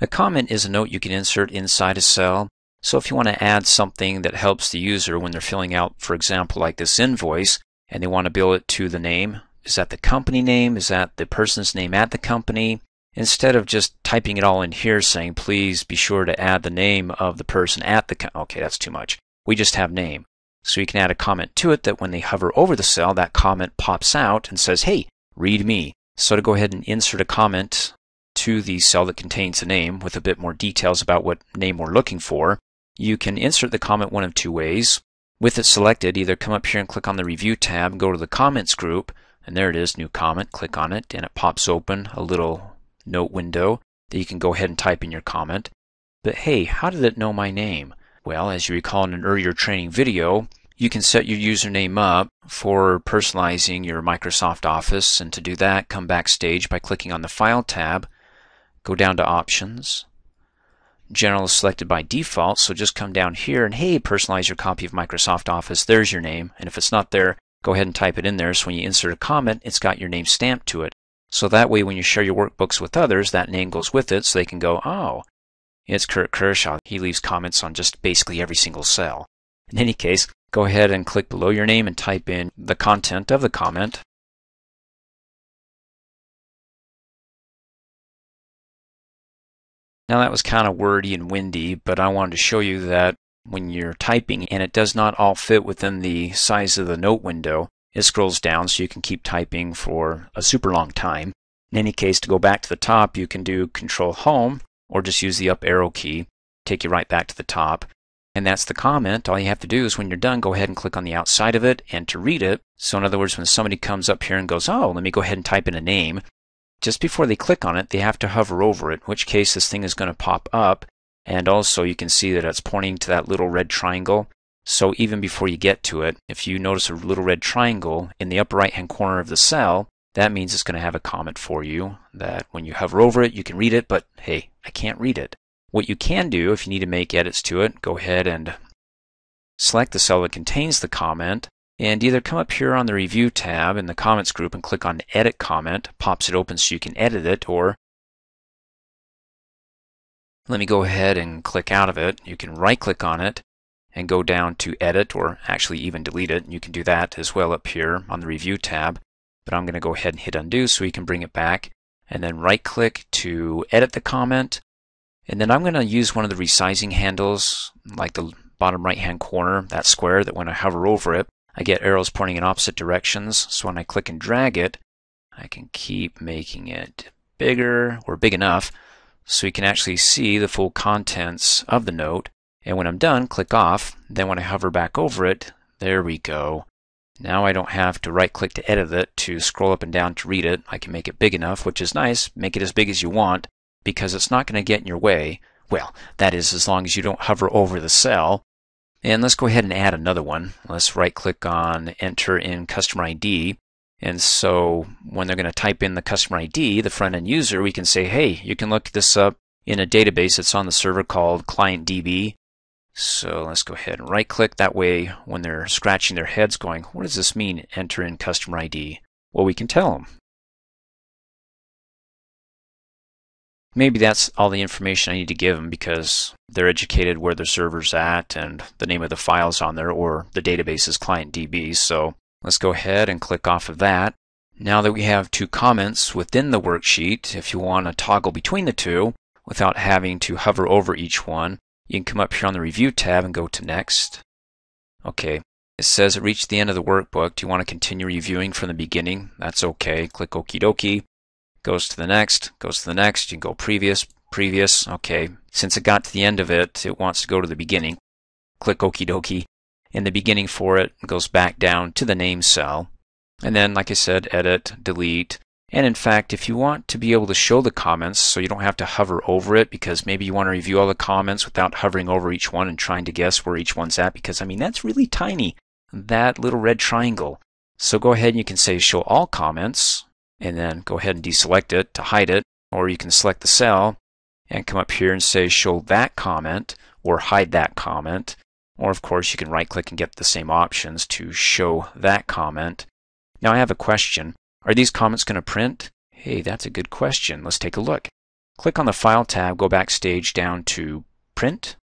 A comment is a note you can insert inside a cell, so if you want to add something that helps the user when they're filling out, for example, like this invoice, and they want to bill it to the name, is that the company name? Is that the person's name at the company? Instead of just typing it all in here saying, please be sure to add the name of the person at the, okay, that's too much. We just have name. So you can add a comment to it that when they hover over the cell, that comment pops out and says, hey, read me. So to go ahead and insert a comment to the cell that contains the name with a bit more details about what name we're looking for, you can insert the comment one of two ways. With it selected, either come up here and click on the Review tab, go to the Comments group, and there it is, New Comment, click on it, and it pops open a little note window that you can go ahead and type in your comment. But hey, how did it know my name? Well, as you recall in an earlier training video, you can set your username up for personalizing your Microsoft Office, and to do that, come backstage by clicking on the File tab, Go down to options. General is selected by default, so just come down here and hey, personalize your copy of Microsoft Office. There's your name. And if it's not there, go ahead and type it in there. So when you insert a comment, it's got your name stamped to it. So that way, when you share your workbooks with others, that name goes with it so they can go, oh, it's Kurt Kershaw. He leaves comments on just basically every single cell. In any case, go ahead and click below your name and type in the content of the comment. Now that was kind of wordy and windy, but I wanted to show you that when you're typing and it does not all fit within the size of the note window, it scrolls down so you can keep typing for a super long time. In any case, to go back to the top, you can do Control Home or just use the up arrow key, take you right back to the top. And that's the comment. All you have to do is when you're done, go ahead and click on the outside of it and to read it. So in other words, when somebody comes up here and goes, oh, let me go ahead and type in a name, just before they click on it, they have to hover over it, in which case this thing is going to pop up. And also you can see that it's pointing to that little red triangle. So even before you get to it, if you notice a little red triangle in the upper right hand corner of the cell, that means it's going to have a comment for you that when you hover over it, you can read it, but hey, I can't read it. What you can do if you need to make edits to it, go ahead and select the cell that contains the comment and either come up here on the review tab in the comments group and click on edit comment pops it open so you can edit it or let me go ahead and click out of it you can right click on it and go down to edit or actually even delete it you can do that as well up here on the review tab but I'm going to go ahead and hit undo so we can bring it back and then right click to edit the comment and then I'm going to use one of the resizing handles like the bottom right hand corner that square that when I hover over it I get arrows pointing in opposite directions, so when I click and drag it, I can keep making it bigger or big enough so you can actually see the full contents of the note. And when I'm done, click off. Then when I hover back over it, there we go. Now I don't have to right click to edit it, to scroll up and down to read it. I can make it big enough, which is nice. Make it as big as you want because it's not going to get in your way. Well, that is as long as you don't hover over the cell and let's go ahead and add another one. Let's right click on enter in customer ID. And so when they're going to type in the customer ID, the front end user, we can say, hey, you can look this up in a database that's on the server called ClientDB. So let's go ahead and right click. That way, when they're scratching their heads going, what does this mean, enter in customer ID? Well, we can tell them. maybe that's all the information I need to give them because they're educated where their server's at and the name of the files on there or the database is client DB. So let's go ahead and click off of that. Now that we have two comments within the worksheet, if you want to toggle between the two without having to hover over each one, you can come up here on the Review tab and go to Next. Okay, it says it reached the end of the workbook. Do you want to continue reviewing from the beginning? That's okay. Click Okie dokie goes to the next, goes to the next, you go previous, previous, okay. Since it got to the end of it, it wants to go to the beginning. Click okie dokie in the beginning for it, it goes back down to the name cell. And then, like I said, edit, delete. And in fact, if you want to be able to show the comments so you don't have to hover over it because maybe you want to review all the comments without hovering over each one and trying to guess where each one's at because, I mean, that's really tiny, that little red triangle. So go ahead and you can say show all comments and then go ahead and deselect it to hide it or you can select the cell and come up here and say show that comment or hide that comment or of course you can right click and get the same options to show that comment. Now I have a question. Are these comments going to print? Hey that's a good question. Let's take a look. Click on the file tab, go backstage down to print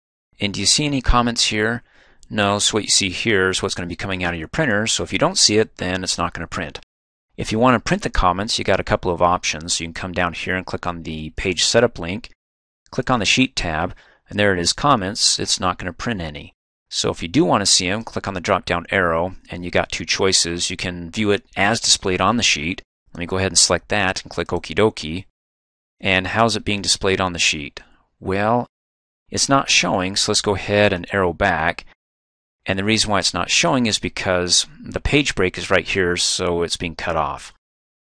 and do you see any comments here? No, so what you see here is what's going to be coming out of your printer so if you don't see it then it's not going to print. If you want to print the comments, you got a couple of options. You can come down here and click on the page setup link, click on the sheet tab, and there it is comments. It's not going to print any. So if you do want to see them, click on the drop down arrow and you got two choices. You can view it as displayed on the sheet. Let me go ahead and select that and click Okie dokie. And how's it being displayed on the sheet? Well, it's not showing, so let's go ahead and arrow back and the reason why it's not showing is because the page break is right here, so it's being cut off.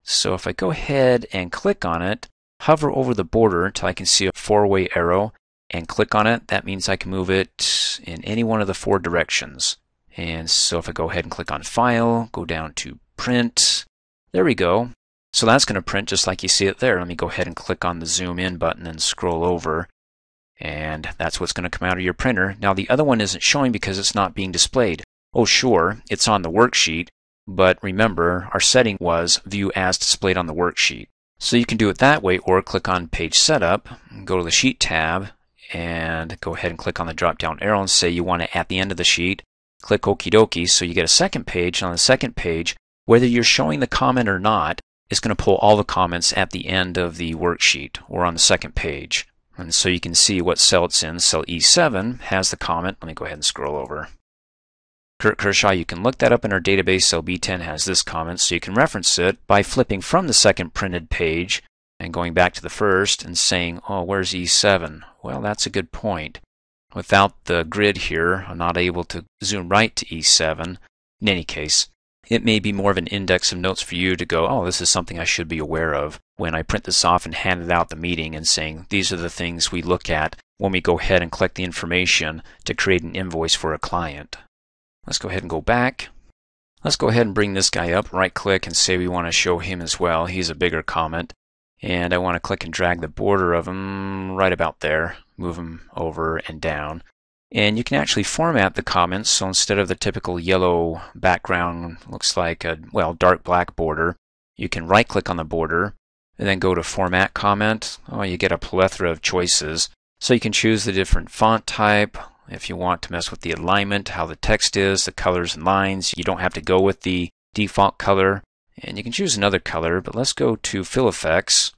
So if I go ahead and click on it, hover over the border until I can see a four-way arrow, and click on it, that means I can move it in any one of the four directions. And so if I go ahead and click on File, go down to Print, there we go. So that's going to print just like you see it there. Let me go ahead and click on the Zoom In button and scroll over and that's what's going to come out of your printer. Now the other one isn't showing because it's not being displayed. Oh sure, it's on the worksheet, but remember our setting was view as displayed on the worksheet. So you can do it that way or click on page setup, go to the sheet tab and go ahead and click on the drop down arrow and say you want it at the end of the sheet. Click okie so you get a second page and on the second page whether you're showing the comment or not it's going to pull all the comments at the end of the worksheet or on the second page. And so you can see what cell it's in. Cell E7 has the comment. Let me go ahead and scroll over. Kurt Kershaw, you can look that up in our database. Cell B10 has this comment, so you can reference it by flipping from the second printed page and going back to the first and saying, oh, where's E7? Well, that's a good point. Without the grid here, I'm not able to zoom right to E7. In any case, it may be more of an index of notes for you to go, oh, this is something I should be aware of when I print this off and hand it out the meeting and saying, these are the things we look at when we go ahead and collect the information to create an invoice for a client. Let's go ahead and go back. Let's go ahead and bring this guy up, right click and say we want to show him as well. He's a bigger comment. And I want to click and drag the border of him right about there, move him over and down. And you can actually format the comments, so instead of the typical yellow background, looks like a, well, dark black border, you can right click on the border and then go to Format Comment. Oh, you get a plethora of choices. So you can choose the different font type, if you want to mess with the alignment, how the text is, the colors and lines. You don't have to go with the default color. And you can choose another color, but let's go to Fill Effects.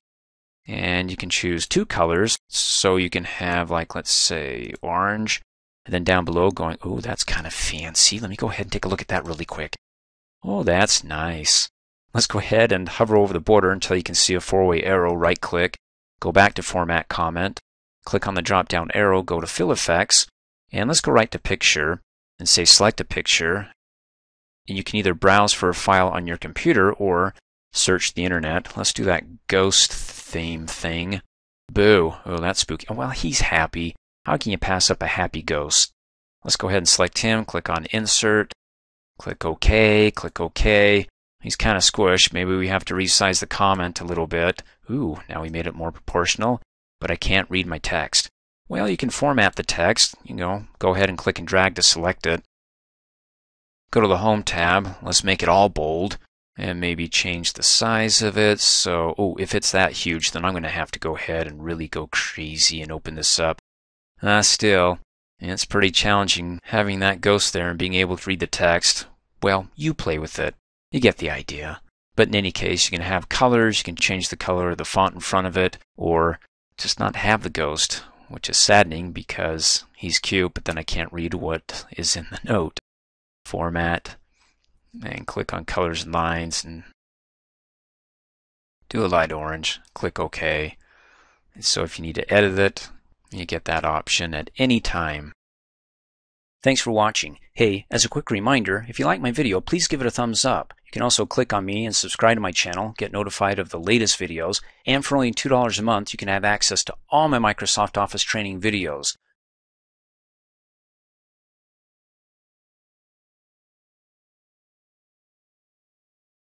And you can choose two colors, so you can have, like, let's say orange and then down below going, oh, that's kind of fancy. Let me go ahead and take a look at that really quick. Oh, that's nice. Let's go ahead and hover over the border until you can see a four-way arrow. Right click, go back to format comment, click on the drop-down arrow, go to fill effects, and let's go right to picture and say select a picture. And you can either browse for a file on your computer or search the internet. Let's do that ghost theme thing. Boo. Oh, that's spooky. Oh, well, he's happy. How can you pass up a happy ghost? Let's go ahead and select him, click on Insert, click OK, click OK. He's kind of squished. Maybe we have to resize the comment a little bit. Ooh, now we made it more proportional, but I can't read my text. Well, you can format the text. You know, go ahead and click and drag to select it. Go to the Home tab. Let's make it all bold and maybe change the size of it. So, oh, if it's that huge, then I'm going to have to go ahead and really go crazy and open this up. Ah, still, it's pretty challenging having that ghost there and being able to read the text. Well, you play with it. You get the idea. But in any case, you can have colors, you can change the color of the font in front of it, or just not have the ghost, which is saddening because he's cute, but then I can't read what is in the note. Format, and click on colors and lines, and do a light orange, click OK. And so if you need to edit it, you get that option at any time. Thanks for watching. Hey, as a quick reminder, if you like my video, please give it a thumbs up. You can also click on me and subscribe to my channel, get notified of the latest videos, and for only $2 a month, you can have access to all my Microsoft Office training videos.